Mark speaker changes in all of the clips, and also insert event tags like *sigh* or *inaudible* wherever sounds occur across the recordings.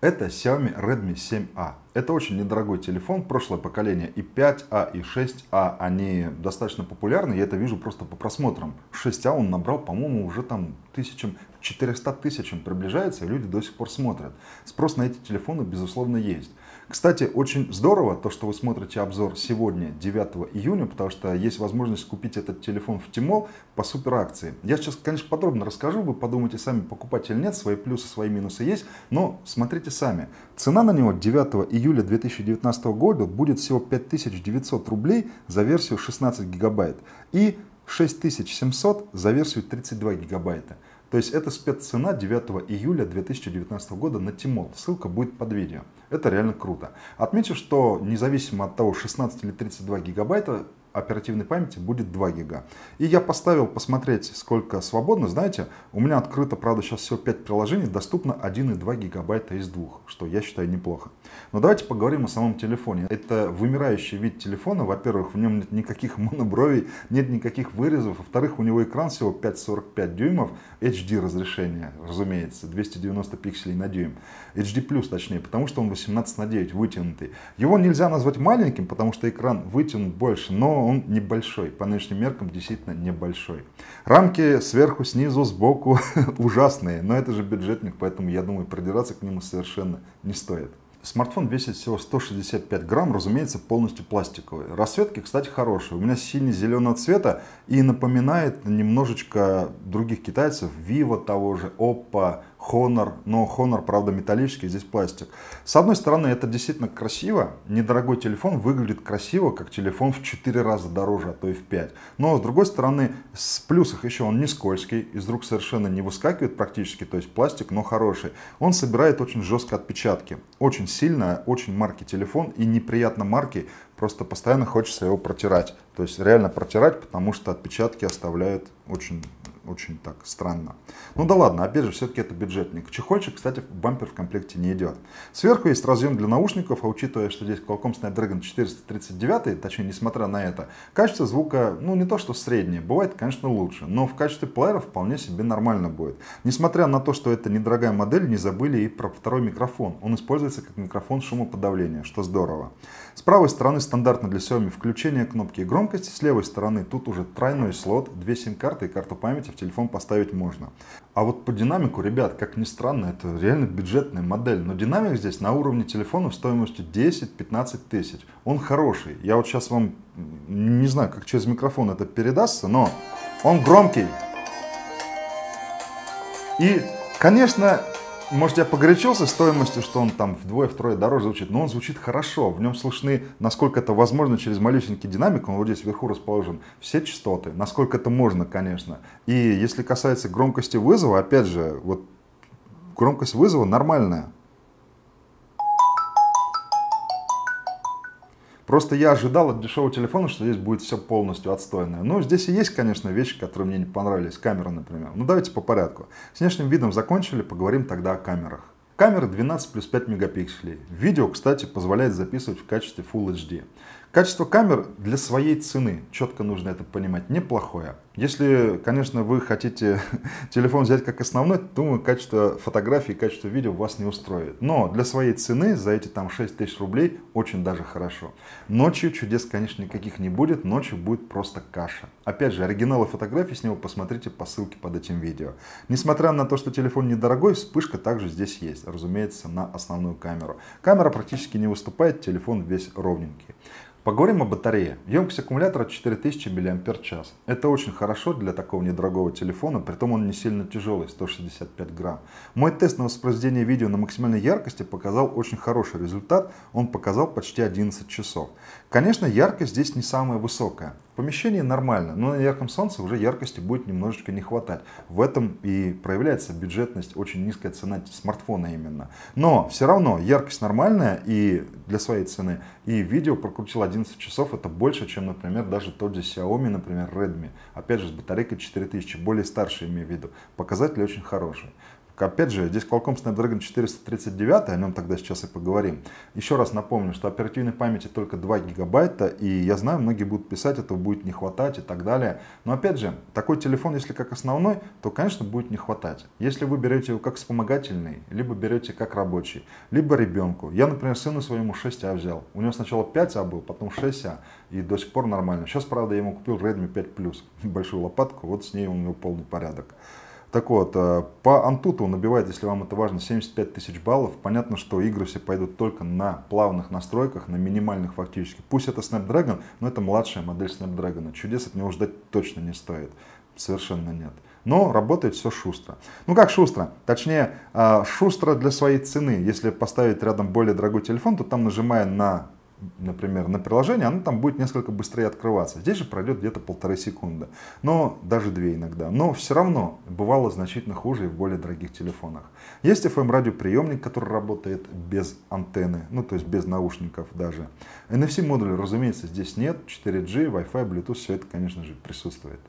Speaker 1: Это Xiaomi Redmi 7A. Это очень недорогой телефон, прошлое поколение и 5 a а, и 6 a а. они достаточно популярны, я это вижу просто по просмотрам. 6 a а он набрал, по-моему, уже там тысячам, 400 тысячам приближается, и люди до сих пор смотрят. Спрос на эти телефоны, безусловно, есть. Кстати, очень здорово то, что вы смотрите обзор сегодня, 9 июня, потому что есть возможность купить этот телефон в Тимол по супер акции. Я сейчас, конечно, подробно расскажу, вы подумайте сами, покупать или нет, свои плюсы, свои минусы есть, но смотрите сами. Цена на него 9 июля 2019 года будет всего 5900 рублей за версию 16 гигабайт и 6700 за версию 32 гигабайта. То есть это спеццена 9 июля 2019 года на Тимол. Ссылка будет под видео. Это реально круто. Отмечу, что независимо от того, 16 или 32 гигабайта, оперативной памяти будет 2 гига. И я поставил посмотреть, сколько свободно. Знаете, у меня открыто, правда, сейчас всего 5 приложений, доступно 1,2 гигабайта из двух, что я считаю неплохо. Но давайте поговорим о самом телефоне. Это вымирающий вид телефона. Во-первых, в нем нет никаких *laughs* монобровей, нет никаких вырезов. Во-вторых, у него экран всего 5,45 дюймов, HD разрешение, разумеется, 290 пикселей на дюйм. HD+, точнее, потому что он 18 на 9 вытянутый. Его нельзя назвать маленьким, потому что экран вытянут больше, но он небольшой, по нынешним меркам действительно небольшой. Рамки сверху, снизу, сбоку *laughs* ужасные, но это же бюджетник, поэтому я думаю, продираться к нему совершенно не стоит. Смартфон весит всего 165 грамм, разумеется, полностью пластиковый. Расцветки, кстати, хорошие. У меня синий зеленого цвета и напоминает немножечко других китайцев, Vivo того же, Oppo, Honor, но Honor, правда, металлический, здесь пластик. С одной стороны, это действительно красиво. Недорогой телефон выглядит красиво, как телефон в 4 раза дороже, а то и в 5. Но, с другой стороны, с плюсах еще он не скользкий, из рук совершенно не выскакивает практически, то есть пластик, но хороший. Он собирает очень жестко отпечатки. Очень сильно, очень марки телефон и неприятно марки, просто постоянно хочется его протирать. То есть реально протирать, потому что отпечатки оставляют очень очень так странно. Ну да ладно, опять же, все-таки это бюджетник. Чехольчик, кстати, в бампер в комплекте не идет. Сверху есть разъем для наушников, а учитывая, что здесь Qualcomm Snapdragon 439, точнее, несмотря на это, качество звука, ну не то что среднее, бывает, конечно, лучше, но в качестве плеера вполне себе нормально будет. Несмотря на то, что это недорогая модель, не забыли и про второй микрофон. Он используется как микрофон шумоподавления, что здорово. С правой стороны стандартно для Xiaomi включение кнопки громкости, с левой стороны тут уже тройной слот, две сим-карты и карту памяти в телефон поставить можно. А вот по динамику, ребят, как ни странно, это реально бюджетная модель, но динамик здесь на уровне телефонов стоимостью 10-15 тысяч. Он хороший, я вот сейчас вам не знаю, как через микрофон это передастся, но он громкий. И, конечно, может, я погорячился стоимостью, что он там вдвое-втрое дороже звучит, но он звучит хорошо. В нем слышны, насколько это возможно, через малюсенький динамик, он вот здесь вверху расположен, все частоты, насколько это можно, конечно. И если касается громкости вызова, опять же, вот громкость вызова нормальная. Просто я ожидал от дешевого телефона, что здесь будет все полностью отстойное. Но ну, здесь и есть, конечно, вещи, которые мне не понравились. Камера, например. Ну давайте по порядку. С внешним видом закончили, поговорим тогда о камерах. Камера 12 плюс 5 мегапикселей. Видео, кстати, позволяет записывать в качестве Full HD. Качество камер для своей цены, четко нужно это понимать, неплохое. Если, конечно, вы хотите *laughs* телефон взять как основной, то думаю, качество фотографий, качество видео вас не устроит. Но для своей цены за эти там 6 тысяч рублей очень даже хорошо. Ночью чудес, конечно, никаких не будет, ночью будет просто каша. Опять же, оригиналы фотографий с него посмотрите по ссылке под этим видео. Несмотря на то, что телефон недорогой, вспышка также здесь есть, разумеется, на основную камеру. Камера практически не выступает, телефон весь ровненький. Поговорим о батарее. Емкость аккумулятора 4000 мАч. Это очень хорошо для такого недорогого телефона, при том он не сильно тяжелый, 165 грамм. Мой тест на воспроизведение видео на максимальной яркости показал очень хороший результат, он показал почти 11 часов. Конечно, яркость здесь не самая высокая, помещении нормально, но на ярком солнце уже яркости будет немножечко не хватать. В этом и проявляется бюджетность, очень низкая цена смартфона именно. Но все равно яркость нормальная и для своей цены. И видео прокрутил 11 часов, это больше, чем, например, даже тот же Xiaomi, например, Redmi. Опять же, с батарейкой 4000, более старше имею в виду. Показатели очень хорошие. Опять же, здесь Qualcomm Snapdragon 439, о нем тогда сейчас и поговорим. Еще раз напомню, что оперативной памяти только 2 гигабайта, и я знаю, многие будут писать, этого будет не хватать и так далее. Но опять же, такой телефон, если как основной, то, конечно, будет не хватать. Если вы берете его как вспомогательный, либо берете как рабочий, либо ребенку. Я, например, сыну своему 6А взял. У него сначала 5А был, потом 6А, и до сих пор нормально. Сейчас, правда, я ему купил Redmi 5 Plus, *laughs* большую лопатку, вот с ней у него полный порядок. Так вот, э, по Антуту набивает, если вам это важно, 75 тысяч баллов. Понятно, что игры все пойдут только на плавных настройках, на минимальных фактически. Пусть это Snapdragon, но это младшая модель Snapdragon. Чудес от него ждать точно не стоит. Совершенно нет. Но работает все шустро. Ну как шустро? Точнее, э, шустро для своей цены. Если поставить рядом более дорогой телефон, то там нажимая на например, на приложение, оно там будет несколько быстрее открываться. Здесь же пройдет где-то полторы секунды, но даже две иногда. Но все равно бывало значительно хуже и в более дорогих телефонах. Есть FM-радиоприемник, который работает без антенны, ну то есть без наушников даже. NFC-модуля, разумеется, здесь нет, 4G, Wi-Fi, Bluetooth, все это, конечно же, присутствует.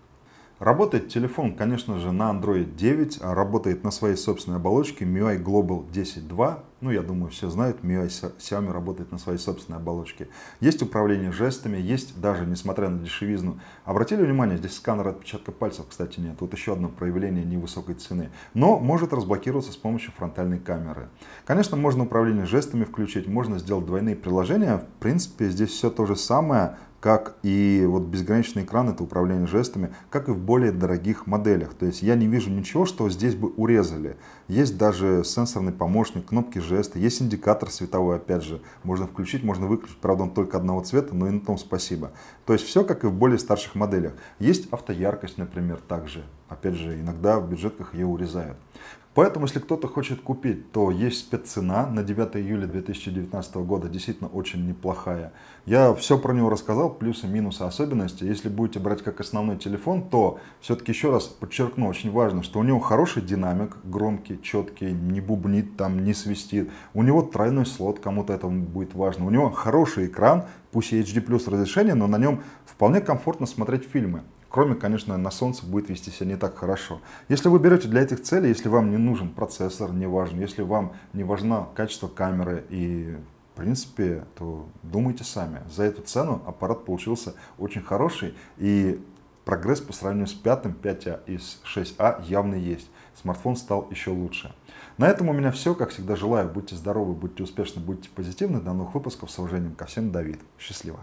Speaker 1: Работает телефон, конечно же, на Android 9, а работает на своей собственной оболочке MIUI Global 10.2. Ну, я думаю, все знают, MIUI Xiaomi работает на своей собственной оболочке. Есть управление жестами, есть даже, несмотря на дешевизну. Обратили внимание, здесь сканер отпечатка пальцев, кстати, нет. Вот еще одно проявление невысокой цены. Но может разблокироваться с помощью фронтальной камеры. Конечно, можно управление жестами включить, можно сделать двойные приложения. В принципе, здесь все то же самое, как и вот безграничный экран, это управление жестами, как и в более дорогих моделях. То есть я не вижу ничего, что здесь бы урезали. Есть даже сенсорный помощник, кнопки жеста, есть индикатор световой, опять же, можно включить, можно выключить, правда он только одного цвета, но и на том спасибо. То есть все как и в более старших моделях. Есть автояркость, например, также. Опять же, иногда в бюджетках ее урезают. Поэтому, если кто-то хочет купить, то есть спеццена на 9 июля 2019 года, действительно очень неплохая. Я все про него рассказал, плюсы, минусы, особенности. Если будете брать как основной телефон, то все-таки еще раз подчеркну, очень важно, что у него хороший динамик, громкий, четкий, не бубнит там, не свистит. У него тройной слот, кому-то это будет важно. У него хороший экран, пусть и HD+, разрешение, но на нем вполне комфортно смотреть фильмы кроме, конечно, на солнце будет вести себя не так хорошо. Если вы берете для этих целей, если вам не нужен процессор, не важен, если вам не важно качество камеры и в принципе, то думайте сами. За эту цену аппарат получился очень хороший и прогресс по сравнению с 5, 5А и 6А явно есть. Смартфон стал еще лучше. На этом у меня все. Как всегда желаю, будьте здоровы, будьте успешны, будьте позитивны. До новых выпусков. С уважением ко всем, Давид. Счастливо.